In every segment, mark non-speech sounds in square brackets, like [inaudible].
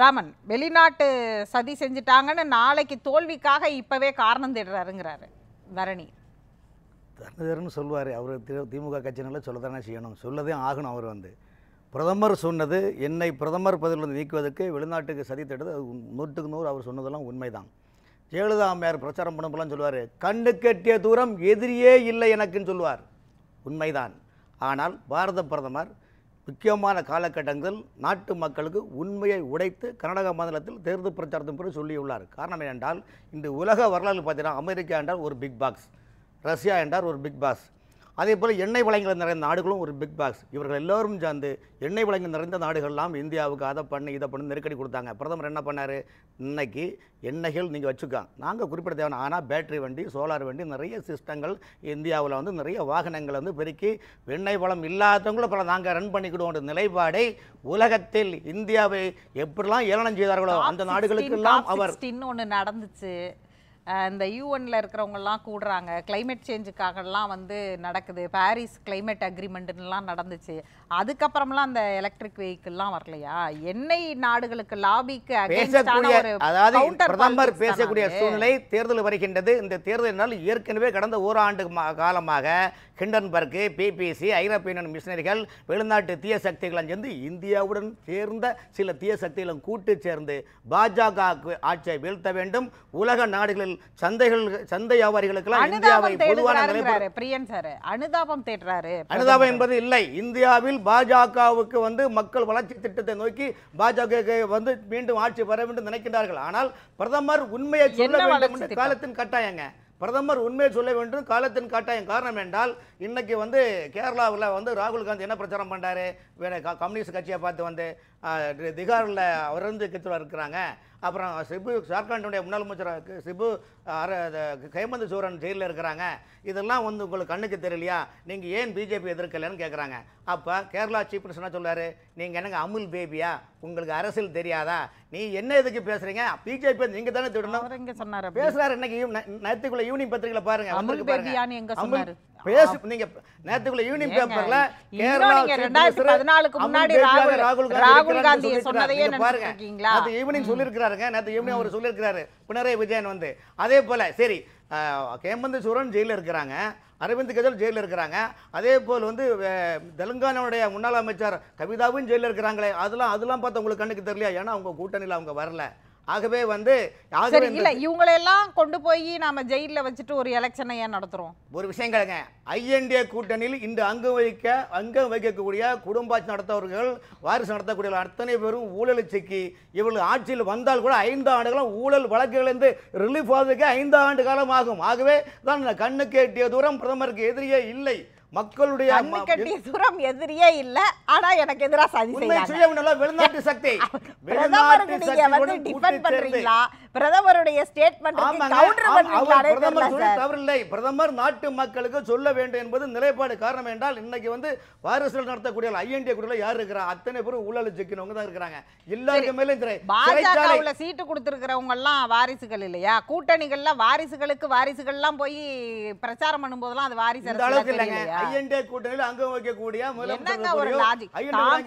ராமன் வெளிநாட்டு சதி செஞ்சுட்டாங்கன்னு நாளைக்கு தோல்விக்காக இப்போவே காரணம் தேடுறாருங்கிறாரு தரணி தரணி சொல்லுவார் அவர் திமுக கட்சினால தானே செய்யணும் சொல்லதே ஆகணும் அவர் வந்து பிரதமர் சொன்னது என்னை பிரதமர் வந்து நீக்குவதற்கு வெளிநாட்டுக்கு சதி தேடுறது அது நூற்றுக்கு நூறு அவர் சொன்னதெல்லாம் உண்மைதான் ஜெயலலிதா அம்மையார் பிரச்சாரம் பண்ணும்போலாம் சொல்லுவார் கண்ணு கட்டிய தூரம் எதிரியே இல்லை எனக்குன்னு சொல்லுவார் உண்மைதான் ஆனால் பாரத பிரதமர் முக்கியமான காலகட்டங்கள் நாட்டு மக்களுக்கு உண்மையை உடைத்து கர்நாடக மாநிலத்தில் தேர்தல் பிரச்சாரத்தின் பிறகு சொல்லியுள்ளார் காரணம் என்னென்றால் இந்த உலக வரலாறு பார்த்தீங்கன்னா அமெரிக்கா என்றால் ஒரு பிக் பாக்ஸ் ரஷ்யா என்றால் ஒரு பிக் பாஸ் அதே போல் எண்ணெய் வளங்கள் நிறைந்த நாடுகளும் ஒரு பிக் பாக்ஸ் இவர்கள் எல்லோரும் சேர்ந்து எண்ணெய் வளங்கள் நிறைந்த நாடுகள்லாம் இந்தியாவுக்கு அதை பண்ணு இதை பண்ணு நெருக்கடி கொடுத்தாங்க பிரதமர் என்ன பண்ணார் இன்னைக்கு எண்ணெய்கள் நீங்கள் வச்சுக்காங்க நாங்கள் குறிப்பிட தேவை ஆனால் பேட்டரி வண்டி சோலார் வண்டி நிறைய சிஸ்டங்கள் இந்தியாவில் வந்து நிறைய வாகனங்கள் வந்து பெருக்கி எண்ணெய் வளம் இல்லாதவங்களும் பல நாங்கள் ரன் பண்ணிக்கிடுவோம் நிலைப்பாடை உலகத்தில் இந்தியாவை எப்படிலாம் ஏளனம் செய்தார்களோ அந்த நாடுகளுக்கு எல்லாம் அவர் இன்னொன்று நடந்துச்சு இந்த யூஎனில் இருக்கிறவங்கெல்லாம் கூடுறாங்க கிளைமேட் சேஞ்சுக்காகலாம் வந்து நடக்குது பாரிஸ் கிளைமேட் அக்ரிமெண்ட்டுலாம் நடந்துச்சு அதுக்கப்புறம்லாம் அந்த எலக்ட்ரிக் வெஹிக்கிள்லாம் வரலையா எண்ணெய் நாடுகளுக்கு லாபிக்கு அதாவது பிரதமர் பேசக்கூடிய சூழ்நிலை தேர்தல் வருகின்றது இந்த தேர்தலினால் ஏற்கனவே கடந்த ஓராண்டு காலமாக ஹிண்டன்பர்க்கு பிபிசி ஐரோப்பிய மிஷினரிகள் வெளிநாட்டு தீய சக்திகளும் சேர்ந்து இந்தியாவுடன் சேர்ந்த சில தீய சக்திகளும் கூட்டு சேர்ந்து பாஜக ஆட்சியை வீழ்த்த வேண்டும் உலக நாடுகளில் சந்தைகள் சந்தை வியாபாரிகளுக்கெல்லாம் இந்தியாவை பொதுவான பிரியன் சார் அனுதாபம் தேடுறாரு அனுதாபம் என்பது இல்லை இந்தியாவில் பாஜகவுக்கு வந்து மக்கள் வளர்ச்சி திட்டத்தை நோக்கி பாஜக வந்து மீண்டும் ஆட்சி பெற வேண்டும் நினைக்கின்றார்கள் ஆனால் பிரதமர் உண்மையை சொல்ல வேண்டும் என்று காலத்தின் கட்டாயங்க பிரதமர் உண்மையை சொல்ல வேண்டும் காலத்தின் கட்டாயம் காரணம் என்றால் இன்னைக்கு வந்து கேரளாவில் வந்து ராகுல் காந்தி என்ன பிரச்சாரம் பண்ணாரு கம்யூனிஸ்ட் கட்சியை பார்த்து வந்து திகாரில் அவரந்து கெத்துவா இருக்கிறாங்க அப்புறம் சிபு ஜார்க்கண்டுடைய முன்னாள் அமைச்சர் சிபு ஹேமந்த் சோரன் ஜெயிலில் இருக்கிறாங்க இதெல்லாம் வந்து உங்களுக்கு கண்ணுக்கு தெரியலையா நீங்கள் ஏன் பிஜேபி எதிர்க்கலைன்னு கேட்குறாங்க அப்போ கேரளா சீஃப் மினிஸ்டர் சொல்லார் நீங்கள் என்னங்க அமுல் பேபியா உங்களுக்கு அரசியல் தெரியாதா நீ என்ன இதுக்கு பேசுறீங்க பிஜேபி நீங்க தானே திடணும் சொன்னாரு பேசுறாரு இன்னைக்கு நேத்துக்குள்ள ஈவினிங் பத்திரிகையில பாருங்க அமுல் பேபியான்னு எங்க சொன்னாரு பேசு நீங்க நேத்துக்குள்ள ஈவினிங் பேப்பர்ல கேரளா முன்னாடி ராகுல் ராகுல் ராகுல் பாருங்க நேற்று ஈவினிங் சொல்லியிருக்கிறாருங்க நேற்று ஈவினிங் அவர் சொல்லியிருக்கிறாரு பினராயி விஜயன் வந்து அதே போல சரி கேமந்து சூரன் ஜெயில இருக்கிறாங்க அரவிந்த் கெஜ்ரிவால் ஜெயில இருக்கிறாங்க அதே போல வந்து தெலுங்கானாவுடைய முன்னாள் அமைச்சர் கவிதாவும் ஜெயில இருக்கிறாங்களே அதெல்லாம் அதெல்லாம் பார்த்து உங்களுக்கு கண்ணுக்கு தெரியல ஏன்னா அவங்க கூட்டணியில் அவங்க வரல ஆகவே வந்து இல்ல இவங்களெல்லாம் கொண்டு போய் நாம ஜெயில வச்சுட்டு ஒரு எலெக்ஷனை ஏன் நடத்துறோம் ஒரு விஷயம் கேளுங்க ஐஎன்டிஏ கூட்டணியில் இன்று அங்கம் வகிக்க அங்கம் வகிக்கக்கூடிய குடும்பாட்சி நடத்தவர்கள் வாரிசு நடத்தக்கூடிய அத்தனை பேரும் ஊழல் சிக்கி இவர்கள் ஆட்சியில் வந்தால் கூட ஐந்து ஆண்டுகளும் ஊழல் வழக்குகளிலிருந்து ரிலீஃப் ஆகுறதுக்கு ஐந்து ஆண்டு காலம் ஆகும் ஆகவே தான் கண்ணுக்கு எட்டிய தூரம் பிரதமருக்கு எதிரியே இல்லை மக்களுடைய கண்ணுக்கட்டிய சுரம் எதிரியே இல்ல ஆனா எனக்கு எதிராக சதி செய்யறாங்க வெளிநாட்டு சக்தி [laughs] வெளிநாட்டு சக்தி வந்து டிபெண்ட் பண்றீங்களா பிரதமருடைய ஸ்டேட்மெண்ட் தவறில்லை பிரதமர் நாட்டு மக்களுக்கு சொல்ல வேண்டும் என்பது நிலைப்பாடு காரணம் என்றால் இன்னைக்கு வந்து வாரிசுகள் நடத்தக்கூடிய ஐஎன்டி குடில யார் இருக்கிறா அத்தனை பேரும் ஊழல் சிக்கினவங்க தான் இருக்கிறாங்க எல்லாருக்குமே பாஜக சீட்டு கொடுத்துருக்கிறவங்க எல்லாம் வாரிசுகள் இல்லையா கூட்டணிகள்ல வாரிசுகளுக்கு வாரிசுகள் எல்லாம் போய் பிரச்சாரம் பண்ணும் போதெல்லாம் அது வாரிசு அளவுக்கு இல்லைங்க ஐஎன்டி கூட்டணியில் அங்கம் வைக்கக்கூடிய ஒரு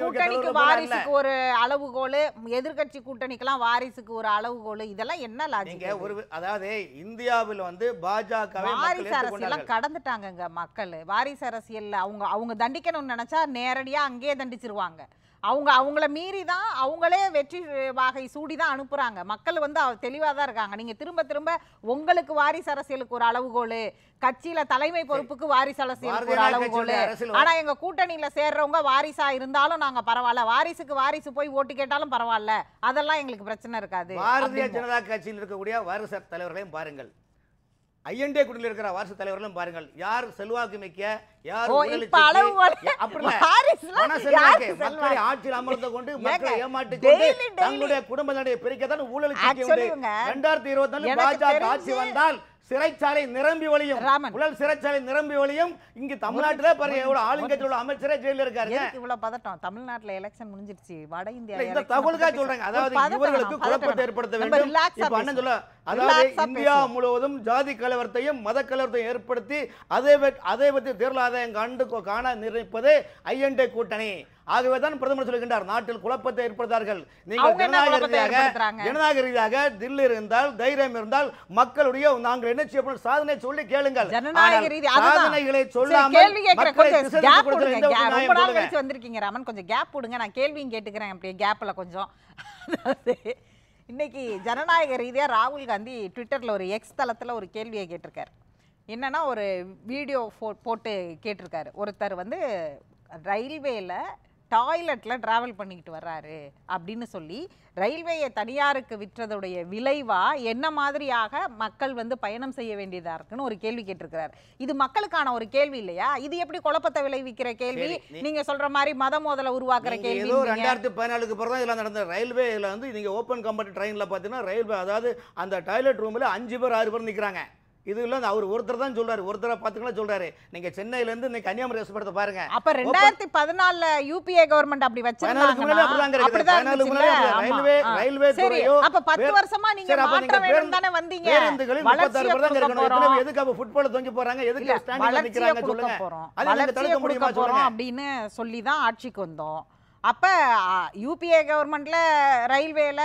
கூட்டணிக்கு வாரிசுக்கு ஒரு அளவுகோல் எதிர்கட்சி கூட்டணிக்கெல்லாம் வாரிசுக்கு ஒரு அளவுகோல் இதெல்லாம் என்ன லாஜிக் ஒரு அதாவது இந்தியாவில் வந்து பாஜக வாரிசு அரசியல் கடந்துட்டாங்கங்க மக்கள் வாரிசு அரசியல் அவங்க அவங்க தண்டிக்கணும்னு நினைச்சா நேரடியா அங்கேயே தண்டிச்சிருவாங்க அவங்க அவங்கள மீறி தான் அவங்களே வெற்றி வாகை சூடி தான் அனுப்புகிறாங்க மக்கள் வந்து தெளிவாக தான் இருக்காங்க நீங்கள் திரும்ப திரும்ப உங்களுக்கு வாரிசு அரசியலுக்கு ஒரு அளவுகோல் கட்சியில் தலைமை பொறுப்புக்கு வாரிசு அரசியலுக்கு ஒரு அளவுகோல் ஆனால் எங்கள் கூட்டணியில் சேர்றவங்க வாரிசாக இருந்தாலும் நாங்கள் பரவாயில்ல வாரிசுக்கு வாரிசு போய் ஓட்டு கேட்டாலும் பரவாயில்ல அதெல்லாம் எங்களுக்கு பிரச்சனை இருக்காது பாரதிய ஜனதா கட்சியில் இருக்கக்கூடிய வாரிசு தலைவர்களையும் பாருங்கள் ஐஎன்டே குடியில் இருக்கிற வாரிசு தலைவர்களும் பாருங்கள் யார் செல்வாக்கு மிக்க யார் மக்களை ஆட்சியில் அமர்ந்து கொண்டு மக்களை ஏமாற்றி கொண்டு தங்களுடைய குடும்ப நிலையை பிரிக்கத்தான் ஊழல் இரண்டாயிரத்தி இருபத்தி நாலு பாஜக ஆட்சி வந்தால் சிறைச்சாலை நிரம்பி வழியும் உடல் உலக சிறைச்சாலை நிரம்பி ஒழியும் இங்க தமிழ்நாட்டுல பாருங்க எவ்வளவு உள்ள அமைச்சரே ஜெயில இருக்காரு இவ்வளவு பதட்டம் தமிழ்நாட்டுல எலெக்ஷன் முடிஞ்சிருச்சு வட இந்தியா இந்த தகவலுக்காக சொல்றாங்க அதாவது இவர்களுக்கு குழப்பத்தை ஏற்படுத்த வேண்டும் அண்ணன் சொல்ல அதாவது இந்தியா முழுவதும் ஜாதி கலவரத்தையும் மத கலவரத்தையும் ஏற்படுத்தி அதே அதே பற்றி தேர்தல் ஆதாயம் கண்டு காண நிர்ணயிப்பது ஐஎன்டே கூட்டணி ஆகவே தான் பிரதமர் சொல்கின்றார் நாட்டில் குழப்பத்தை ஏற்படுத்தார்கள் நீங்கள் ஜனநாயக ரீதியாக ஜனநாயக ரீதியாக தில் இருந்தால் தைரியம் இருந்தால் மக்களுடைய நாங்கள் என்ன செய்ய சாதனை சொல்லி கேளுங்கள் ஜனநாயக ரீதியாக சாதனைகளை சொல்லாமல் வந்திருக்கீங்க ராமன் கொஞ்சம் கேப் போடுங்க நான் கேள்வியும் கேட்டுக்கிறேன் அப்படியே கேப்ல கொஞ்சம் இன்னைக்கு ஜனநாயக ரீதியாக ராகுல் காந்தி ட்விட்டரில் ஒரு எக்ஸ் தளத்தில் ஒரு கேள்வியை கேட்டிருக்காரு என்னென்னா ஒரு வீடியோ ஃபோ போட்டு கேட்டிருக்காரு ஒருத்தர் வந்து ரயில்வேல டாய்லெட்டில் ட்ராவல் பண்ணிக்கிட்டு வர்றாரு அப்படின்னு சொல்லி ரயில்வேயை தனியாருக்கு விற்றதுடைய விளைவா என்ன மாதிரியாக மக்கள் வந்து பயணம் செய்ய வேண்டியதா இருக்குன்னு ஒரு கேள்வி கேட்டிருக்கிறார் இது மக்களுக்கான ஒரு கேள்வி இல்லையா இது எப்படி குழப்பத்தை விளைவிக்கிற கேள்வி நீங்க சொல்ற மாதிரி மத மோதலை உருவாக்குற கேள்வி ரெண்டாயிரத்தி பதினாலுக்கு பிறகு இதெல்லாம் நடந்த ரயில்வே இதில் வந்து நீங்க ஓப்பன் கம்பெனி ட்ரெயினில் பார்த்தீங்கன்னா ரயில்வே அதாவது அந்த டாய்லெட் ரூமில் அஞ்சு பேர் ஆறு பேர் நிற்கிறாங்க இது இல்லை அவர் ஒருத்தர் தான் சொல்றாரு ஒருத்தர பாத்துக்கலாம் சொல்றாரு நீங்க சென்னையில சென்னையிலேருந்து இன்னைக்கு கன்னியாகுமரி படத்தை பாருங்க அப்ப ரெண்டாயிரத்தி பதினாலுல யூபிஏ கவர்மெண்ட் அப்படி ரயில்வே ரயில்வே துறையோ அப்ப பத்து வருஷமா நீங்க மாற்ற வேண்டும் தானே வந்தீங்க பேருந்துகளில் முப்பத்தாறு பேர் தான் இருக்கணும் எதுக்கு அப்ப ஃபுட்பால் தொங்கி போறாங்க எதுக்கு ஸ்டாண்டிங்ல நிக்கிறாங்க சொல்லுங்க அது தடுக்க முடியுமா சொல்லுங்க அப்படின்னு சொல்லி தான் ஆட்சிக்கு வந்தோம் அப்போ யூபிஏ கவர்மெண்ட்டில் ரயில்வேல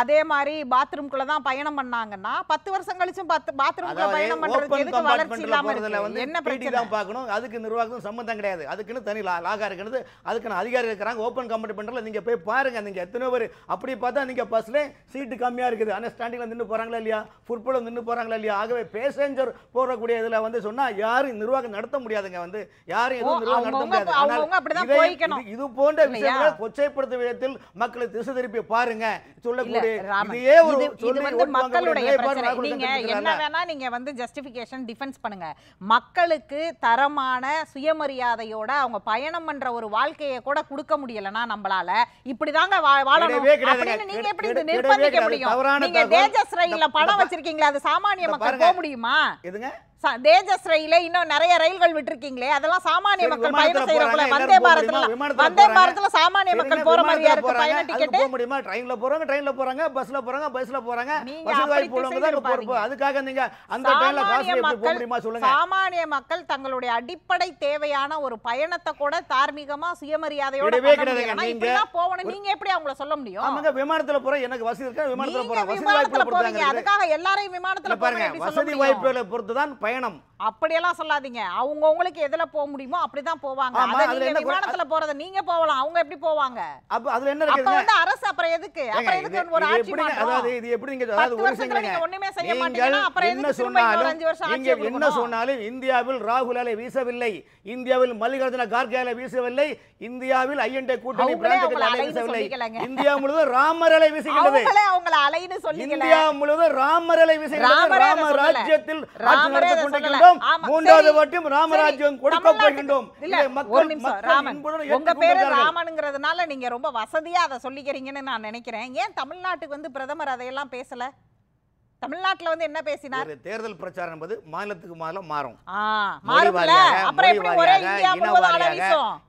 அதே மாதிரி பாத்ரூம்குள்ளே தான் பயணம் பண்ணாங்கன்னா பத்து வருஷம் கழிச்சும் பத்து பாத்ரூம்குள்ளே பயணம் பண்ணுறதுக்கு எதுக்கு வளர்ச்சி இல்லாமல் என்ன பிரச்சனை தான் பார்க்கணும் அதுக்கு நிர்வாகத்துக்கும் சம்மந்தம் கிடையாது அதுக்குன்னு தனி லாகா இருக்கிறது அதுக்குன்னு அதிகாரி இருக்கிறாங்க ஓப்பன் பண்ணுறதுல நீங்கள் போய் பாருங்கள் நீங்கள் எத்தனை பேர் அப்படி பார்த்தா நீங்கள் பஸ்ஸில் சீட்டு கம்மியாக இருக்குது அந்த ஸ்டாண்டிங்கில் நின்று போகிறாங்களா இல்லையா ஃபுட்போலில் நின்று போகிறாங்களா இல்லையா ஆகவே பேசஞ்சர் போகக்கூடிய இதில் வந்து சொன்னால் யாரும் நிர்வாகம் நடத்த முடியாதுங்க வந்து யாரும் எதுவும் நிர்வாகம் நடத்த முடியாது இது போன்ற விஷயம் விஷயங்களை கொச்சைப்படுத்த விதத்தில் மக்களை திசை திருப்பி பாருங்க சொல்லக்கூடிய மக்களுடைய நீங்க என்ன வேணா நீங்க வந்து ஜஸ்டிபிகேஷன் டிஃபென்ஸ் பண்ணுங்க மக்களுக்கு தரமான சுயமரியாதையோட அவங்க பயணம் பண்ற ஒரு வாழ்க்கையை கூட கொடுக்க முடியலனா நம்மளால இப்படிதாங்க வாழணும் அப்படின்னு நீங்க எப்படி இது நிர்பந்திக்க முடியும் நீங்க தேஜஸ் ரயில்ல பணம் வச்சிருக்கீங்களா அது சாமானிய மக்கள் போக முடியுமா எதுங்க தேஜஸ் ரயில இன்னும் நிறைய ரயில்கள் விட்டுருக்கீங்களே அதெல்லாம் சாமானிய மக்கள் பயணம் செய்யறதுல வந்தே பாரத்ல வந்தே பாரத்ல சாமானிய மக்கள் போற மாதிரியா இருக்கு பயண டிக்கெட் போக முடியுமா ட்ரெயின்ல போறாங்க ட்ரெயின்ல போறாங்க பஸ்ல போறாங்க பஸ்ல போறாங்க வசதி வாய்ப்பு உள்ளவங்க தான் போறப்போ அதுக்காக நீங்க அந்த ட்ரெயின்ல காசு போக முடியுமா சொல்லுங்க சாமானிய மக்கள் தங்களுடைய அடிப்படை தேவையான ஒரு பயணத்தை கூட தார்மீகமா சுயமரியாதையோட நீங்க போகணும் நீங்க எப்படி அவங்கள சொல்ல முடியும் ஆமாங்க விமானத்துல போற எனக்கு வசதி இருக்கா விமானத்துல போற வசதி வாய்ப்பு அதுக்காக எல்லாரையும் விமானத்துல போறீங்க வசதி வாய்ப்புகளை பொறுத்து தான் பயணம் அப்படியெல்லாம் சொல்லாதீங்க அவங்க உங்களுக்கு எதுல போக முடியுமோ அப்படிதான் போவாங்க நீங்க விமானத்துல போறத நீங்க போகலாம் அவங்க எப்படி போவாங்க அப்ப அதுல என்ன அரசு அப்புறம் எதுக்கு அப்புறம் இது அப்புறம் என்ன சொன்னாலும் இந்தியாவில் ராகுலால வீசவில்லை இந்தியாவில் மல்லிகார்ஜுன கார்கேல வீசவில்லை இந்தியாவில் இந்தியா முழுவதும் ராமர் அலை வீசுகின்றது அலைன்னு சொல்லி இந்தியா முழுவதும் ராமர் அலை வீசுகின்றது ராம ராஜ்யத்தில் போகின்றோம் மூன்றாவது மட்டும் ராமராஜ்யம் கொடுக்க போகின்றோம் இல்ல மக்கள் ராமன் உங்க பேரு ராமனுங்கிறதுனால நீங்க ரொம்ப வசதியா அதை சொல்லிக்கிறீங்கன்னு நான் நினைக்கிறேன் ஏன் தமிழ்நாட்டுக்கு வந்து பிரதமர் அதையெல்லாம் பேசல தமிழ்நாட்டுல வந்து என்ன பேசினார் தேர்தல் பிரச்சாரம் என்பது மாநிலத்துக்கு முதல்ல மாறும்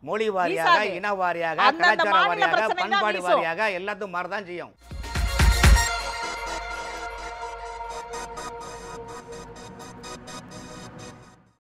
மொழி வாரியாக இன வாரியாக கலாச்சார வாரியாக பண்பாடு வாரியாக எல்லாத்தையும் மாறதான் செய்யும்